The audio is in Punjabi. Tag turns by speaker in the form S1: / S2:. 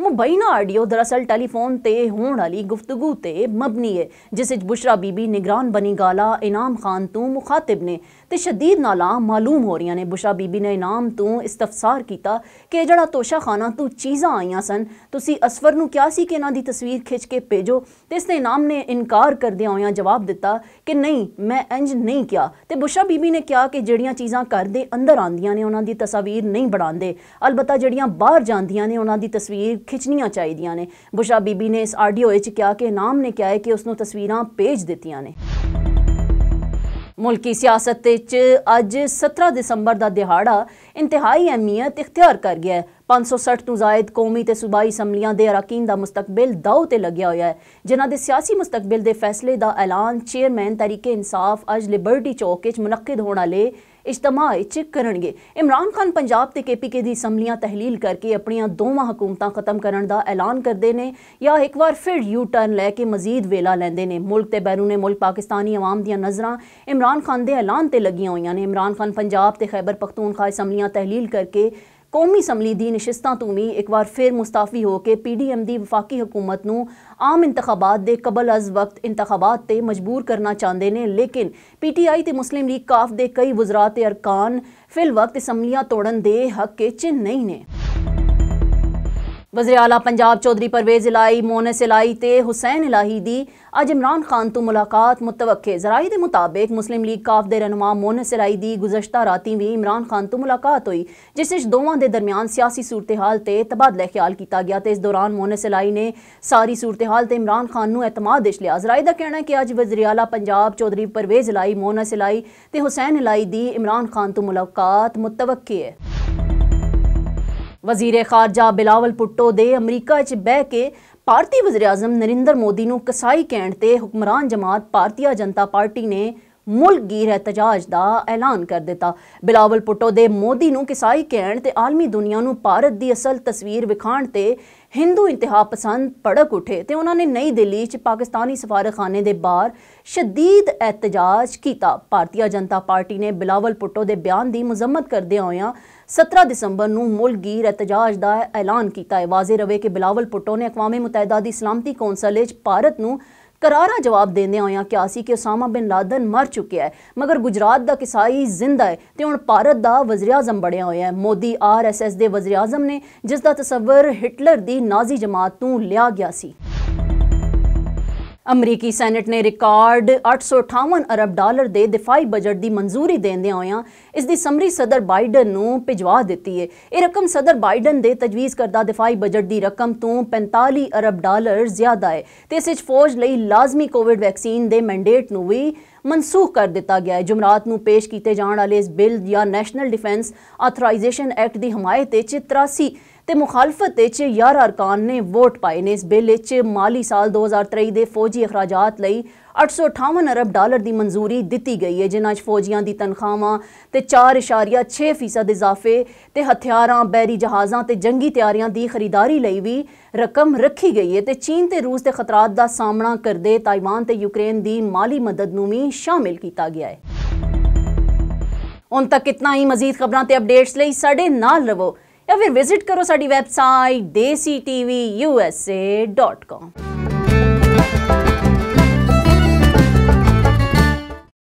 S1: ਮੁਬੈਨਾ ਆਡੀਓ ਦਰਅਸਲ ਟੈਲੀਫੋਨ ਤੇ ਹੋਣ ਵਾਲੀ ਗੁਫ਼ਤਗੂ ਤੇ ਮਬਨੀ ਹੈ ਜਿਸ ਵਿੱਚ ਬੁਸ਼ਰਾ ਬੀਬੀ ਨਿਗਰਾਨ ਬਣੀ ਗਾਲਾ ਇਨਾਮ ਖਾਨ ਤੋਂ ਮੁਖਾਤਬ ਨੇ ਤੇ شدید ਨਾਲਾਂ ਮਾਲੂਮ ਹੋ ਰਹੀਆਂ ਨੇ ਬੁਸ਼ਰਾ ਬੀਬੀ ਨੇ ਇਨਾਮ ਤੋਂ ਇਸਤਫਸਾਰ ਕੀਤਾ ਕਿ ਜਿਹੜਾ ਤੋਸ਼ਾ ਖਾਨਾ ਤੋਂ ਚੀਜ਼ਾਂ ਆਈਆਂ ਸਨ ਤੁਸੀਂ ਅਸਵਰ ਨੂੰ ਕਿਹਾ ਸੀ ਕਿ ਇਹਨਾਂ ਦੀ ਤਸਵੀਰ ਖਿੱਚ ਕੇ ਭੇਜੋ ਤੇ ਇਸਨੇ ਇਨਾਮ ਨੇ ਇਨਕਾਰ ਕਰਦਿਆਂ ਹੋਇਆਂ ਜਵਾਬ ਦਿੱਤਾ ਕਿ ਨਹੀਂ ਮੈਂ ਇੰਜ ਨਹੀਂ ਕਿਹਾ ਤੇ ਬੁਸ਼ਰਾ ਬੀਬੀ ਨੇ ਕਿਹਾ ਕਿ ਜਿਹੜੀਆਂ ਚੀਜ਼ਾਂ ਘਰ ਦੇ ਅੰਦਰ ਆਉਂਦੀਆਂ ਨੇ ਉਹਨਾਂ ਦੀ ਤਸਵੀਰ ਨਹੀਂ ਬਣਾਉਂਦੇ ਅਲਬਤਾ ਜਿਹੜੀਆਂ ਬਾਹਰ ਜਾਂਦੀਆਂ ਨੇ ਉਹਨਾਂ ਦੀ ਤਸਵੀਰ ਖਿੱਚਣੀਆਂ ਚਾਹੀਦੀਆਂ ਨੇ ਬੁਸ਼ਰਾ ਬੀਬੀ ਨੇ ਇਸ ਆਡੀਓ ਵਿੱਚ ਕਿਹਾ ਕਿ ਨਾਮ ਨੇ ਕਿਹਾ ਹੈ ਕਿ ਉਸ ਨੂੰ ਤਸਵੀਰਾਂ ਭੇਜ ਦਿੱਤੀਆਂ ਨੇ ਮੁਲਕੀ ਸਿਆਸਤ ਵਿੱਚ ਅੱਜ 17 ਦਸੰਬਰ ਦਾ ਦਿਹਾੜਾ ਇੰਤਹਾਈ ਅਹਿਮੀਅਤ ਇਖਤਿਆਰ ਕਰ ਗਿਆ ਹੈ 560 ਤੋਂ ਜ਼ਾਇਦ ਕੌਮੀ ਤੇ ਸੂਬਾਈ ਅਸੈਂਬਲੀਆਂ ਦੇ ਅਰਕਾਨ ਦਾ ਮਸਤਕਬਲ ਦਾਅ ਤੇ ਲੱਗਿਆ ਹੋਇਆ ਹੈ ਜਿਨ੍ਹਾਂ ਦੇ ਸਿਆਸੀ ਮਸਤਕਬਲ ਦੇ ਫੈਸਲੇ ਦਾ ਐਲਾਨ ਚੇਅਰਮੈਨ ਤਰੀਕੇ ਇਨਸਾਫ ਅਜ ਲਿਬਰਟੀ ਚੌਕ ਵਿੱਚ ਮੁਨੱਕਦ ਹੋਣ ਵਾਲੇ इज्तम करेंगे इमरान खान पंजाब के पी के दसम्बलियाँ तहलील करके अपन दोवे हुकूमत खत्म करने का ऐलान करते हैं या एक बार फिर यू टर्न लैके मजीद वेला लेंदे ने मुल्क बैरूने मुल्क पाकिस्तानी आवाम नज़र इमरान खान के ऐलान से लगिया हुई इमरान खान पंजाब के खैबर पखतूनखा इसम्बलियाँ तहलील करके ਕੌਮੀ ਅਸੈਂਬਲੀ ਦੀ ਨਿਸ਼ਸਤਾਂ ਤੋਂ ਵੀ ਇੱਕ ਵਾਰ ਫਿਰ ਮੁਸਤਾਫੀ ਹੋ ਕੇ ਪੀਡੀਐਮ ਦੀ ਵਫਾਕੀ ਹਕੂਮਤ ਨੂੰ ਆਮ ਇੰਤਖਾਬਾਤ ਦੇ ਕਬਲ ਅਜ਼ ਵਕਤ ਇੰਤਖਾਬਾਤ ਤੇ ਮਜਬੂਰ ਕਰਨਾ ਚਾਹੁੰਦੇ ਨੇ ਲੇਕਿਨ ਪੀਟੀਆਈ ਤੇ ਮੁਸਲਿਮ ਲੀਗ ਕਾਫ ਦੇ ਕਈ ਵਜ਼ਰਾ ਤੇ ਅਰਕਾਨ ਫਿਲ ਵਕਤ ਅਸੈਂਬਲੀਆਂ ਤੋੜਨ ਦੇ ਹੱਕ 'ਚ ਨਹੀਂ ਨੇ वजर अला पंजाब चौधरी परवेज इलाई मोनस इलाई ते हुसैन इलाही की अज इमरान खान तो मुलाकात मुतवके जराई के मुताबिक मुस्लिम लीग काफ के रहनुमा मोनस इलाई की गुजशत राति भी इमरान खान तो मुलाकात हुई जिस दोवों के दरम्यान सियासी सूरत हाल से तबादला ख्याल किया गया तो इस दौरान मोनस इलाई ने सारी सूरत हाल से इमरान खान को एतमाद दिश लिया जराई का कहना है कि अज वजर अला पंजाब चौधरी परवेज इलाई मोनस इलाई तो हुसैन इलाई की इमरान खान तो मुलाकात मुतवके है ਵਜ਼ੀਰ ਖਾਰਜਾ ਬਿਲਾਵਲ ਪੁੱਟੋ ਦੇ ਅਮਰੀਕਾ 'ਚ ਬਹਿ ਕੇ ਭਾਰਤੀ ਵਜ਼ੀਰ ਆਜ਼ਮ ਨਰਿੰਦਰ ਮੋਦੀ ਨੂੰ ਕਸਾਈ ਕਹਿਣ ਤੇ ਹੁਕਮਰਾਨ ਜਮਾਤ ਭਾਰਤੀਆ ਜਨਤਾ ਪਾਰਟੀ ਨੇ ਮੁਲਕ ਗੀਰ ਇਤਜਾਜ ਦਾ ਐਲਾਨ ਕਰ ਦਿੱਤਾ ਬਿਲਾਵਲ ਪੁੱਟੋ ਦੇ ਮੋਦੀ ਨੂੰ ਕਿਸਾਈ ਕਹਿਣ ਤੇ ਆਲਮੀ ਦੁਨੀਆ ਨੂੰ ਭਾਰਤ ਦੀ ਅਸਲ ਤਸਵੀਰ ਵਿਖਾਣ ਤੇ ਹਿੰਦੂ ਇੰਤਹਾ ਪਸੰਦ ਪੜਕ ਉਠੇ ਤੇ ਉਹਨਾਂ ਨੇ ਨਈ ਦਿੱਲੀ 'ਚ ਪਾਕਿਸਤਾਨੀ ਸਫਾਰਖਾਨੇ ਦੇ ਬਾਹਰ ਸ਼ਦੀਦ ਇਤਜਾਜ ਕੀਤਾ ਭਾਰਤੀ ਜਨਤਾ ਪਾਰਟੀ ਨੇ ਬਿਲਾਵਲ ਪੁੱਟੋ ਦੇ ਬਿਆਨ ਦੀ ਮੁਜ਼ਮਤ ਕਰਦੇ ਹੋਇਆਂ 17 ਦਸੰਬਰ ਨੂੰ ਮੁਲਗੀਰ ਇਤਜਾਜ ਦਾ ਐਲਾਨ ਕੀਤਾ ਹੈ ਵਾਜ਼ੇ ਰਵੇ ਕਿ ਬਿਲਾਵਲ ਪੁੱਟੋ ਨੇ ਅਕਵਾਮੇ ਮੁਤਹਿਦਾ ਦੀ ਸਲਾਮਤੀ ਕੌਂਸਲ ਵਿੱਚ ਭਾਰਤ ਨੂੰ ਕਰਾਰਾ ਜਵਾਬ ਦਿੰਦੇ ਹੋਇਆ ਕਿ ਆਸੀ ਕਿ ਉਸਾਮਾ ਬਿਨ ਲਾਦਨ ਮਰ ਚੁੱਕਿਆ ਹੈ ਮਗਰ ਗੁਜਰਾਤ ਦਾ ਕਿਸਾਈ ਜ਼ਿੰਦਾ ਹੈ ਤੇ ਹੁਣ ਭਾਰਤ ਦਾ ਵਜ਼ੀਰ-ਆਜ਼ਮ ਬਣਿਆ ਹੋਇਆ ਹੈ ਮੋਦੀ ਆਰਐਸਐਸ ਦੇ ਵਜ਼ੀਰ-ਆਜ਼ਮ ਨੇ ਜਿਸ ਦਾ ਤਸਵਰ ਹਿਟਲਰ ਦੀ ਨਾਜ਼ੀ ਜਮਾਤ ਤੋਂ ਲਿਆ ਗਿਆ ਸੀ ਅਮਰੀਕੀ ਸੈਨੇਟ ਨੇ ਰਿਕਾਰਡ 858 ਅਰਬ ਡਾਲਰ ਦੇ ਦਿਫਾਈ ਬਜਟ ਦੀ ਮਨਜ਼ੂਰੀ ਦੇਂਦਿਆਂ ਹੋਇਆਂ ਇਸ ਦੀ ਸਮਰੀ ਸਦਰ ਬਾਈਡਨ ਨੂੰ ਭਿਜਵਾ ਦਿੱਤੀ ਹੈ ਇਹ ਰਕਮ ਸਦਰ ਬਾਈਡਨ ਦੇ ਤਜਵੀਜ਼ ਕਰਦਾ ਦਿਫਾਈ ਬਜਟ ਦੀ ਰਕਮ ਤੋਂ 45 ਅਰਬ ਡਾਲਰ ਜ਼ਿਆਦਾ ਹੈ ਤੇ ਇਸ ਵਿੱਚ ਫੌਜ ਲਈ ਲਾਜ਼ਮੀ ਕੋਵਿਡ ਵੈਕਸੀਨ ਦੇ ਮੈਂਡੇਟ ਨੂੰ ਵੀ ਮਨਸੂਖ ਕਰ ਦਿੱਤਾ ਗਿਆ ਹੈ ਜੁਮਰਾਤ ਨੂੰ ਪੇਸ਼ ਕੀਤੇ ਜਾਣ ਵਾਲੇ ਇਸ ਬਿੱਲ ਜਾਂ ਨੈਸ਼ਨਲ ਡਿਫੈਂਸ ਆਥੋਰਾਈਜ਼ੇਸ਼ਨ ਐਕਟ ਦੀ ਹਮਾਇਤ ਵਿੱਚ 83 ਤੇ ਮੁਖਾਲਫਤ ਵਿੱਚ ਯਾਰ ਅਰਕਾਨ ਨੇ ਵੋਟ ਪਾਏ ਨੇ ਇਸ ਬਿੱਲ ਵਿੱਚ ਮਾਲੀ ਸਾਲ 2023 ਦੇ ਫੌਜੀ ਅਖਰਾਜਾਤ ਲਈ 858 ਅਰਬ ਡਾਲਰ ਦੀ ਮਨਜ਼ੂਰੀ ਦਿੱਤੀ ਗਈ ਹੈ ਜਿਨ੍ਹਾਂ 'ਚ ਫੌਜੀਆਂ ਦੀ ਤਨਖਾਹਾਂ ਤੇ 4.6% ਇਜ਼ਾਫੇ ਤੇ ਹਥਿਆਰਾਂ ਬੈਰੀ ਜਹਾਜ਼ਾਂ ਤੇ ਜੰਗੀ ਤਿਆਰੀਆਂ ਦੀ ਖਰੀਦਾਰੀ ਲਈ ਵੀ ਰਕਮ ਰੱਖੀ ਗਈ ਹੈ ਤੇ ਚੀਨ ਤੇ ਰੂਸ ਦੇ ਖਤਰਾਤ ਦਾ ਸਾਹਮਣਾ ਕਰਦੇ ਤਾਈਵਾਨ ਤੇ ਯੂਕਰੇਨ ਦੀ ਮਾਲੀ ਮਦਦ ਨੂੰ ਵੀ ਸ਼ਾਮਿਲ ਕੀਤਾ ਗਿਆ ਹੈ ਹੁਣ ਤੱਕ ਇਤਨਾ ਹੀ ਮਜ਼ੀਦ ਖਬਰਾਂ ਤੇ ਅਪਡੇਟਸ ਲਈ ਸਾਡੇ ਨਾਲ ਰਹੋ ਜਾਂ ਫਿਰ ਵਿਜ਼ਿਟ ਕਰੋ ਸਾਡੀ ਵੈਬਸਾਈਟ desitvusa.com